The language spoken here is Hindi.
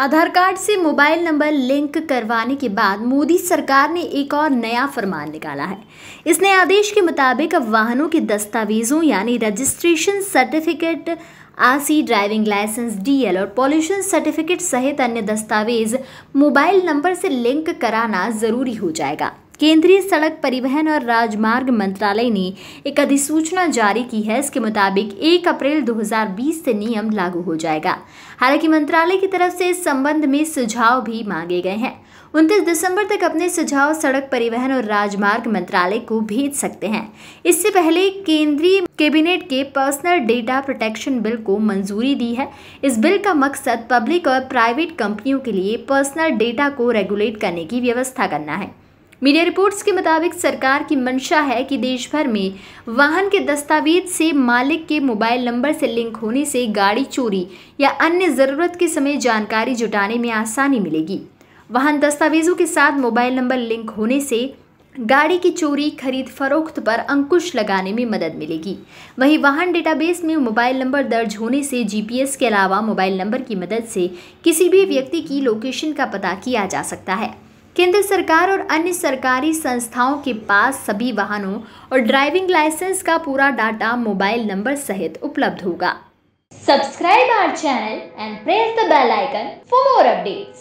आधार कार्ड से मोबाइल नंबर लिंक करवाने के बाद मोदी सरकार ने एक और नया फरमान निकाला है इस नए आदेश के मुताबिक अब वाहनों के दस्तावेजों यानी registration certificate RC driving licence DL और पॉल्यूशन सर्टिफिकेट सहित अन्य दस्तावेज मोबाइल नंबर से लिंक कराना ज़रूरी हो जाएगा केंद्रीय सड़क परिवहन और राजमार्ग मंत्रालय ने एक अधिसूचना जारी की है इसके मुताबिक 1 अप्रैल 2020 से नियम लागू हो जाएगा हालांकि मंत्रालय की तरफ से इस संबंध में सुझाव भी मांगे गए हैं उनतीस दिसंबर तक अपने सुझाव सड़क परिवहन और राजमार्ग मंत्रालय को भेज सकते हैं इससे पहले केंद्रीय कैबिनेट के पर्सनल डेटा प्रोटेक्शन बिल को मंजूरी दी है इस बिल का मकसद पब्लिक और प्राइवेट कंपनियों के लिए पर्सनल डेटा को रेगुलेट करने की व्यवस्था करना है मीडिया रिपोर्ट्स के मुताबिक सरकार की मंशा है कि देश भर में वाहन के दस्तावेज से मालिक के मोबाइल नंबर से लिंक होने से गाड़ी चोरी या अन्य ज़रूरत के समय जानकारी जुटाने में आसानी मिलेगी वाहन दस्तावेजों के साथ मोबाइल नंबर लिंक होने से गाड़ी की चोरी खरीद फरोख्त पर अंकुश लगाने में मदद मिलेगी वहीं वाहन डेटाबेस में मोबाइल नंबर दर्ज होने से जीपीएस के अलावा मोबाइल नंबर की मदद से किसी भी व्यक्ति की लोकेशन का पता किया जा सकता है केंद्र सरकार और अन्य सरकारी संस्थाओं के पास सभी वाहनों और ड्राइविंग लाइसेंस का पूरा डाटा मोबाइल नंबर सहित उपलब्ध होगा subscribe our channel and press the bell icon for more update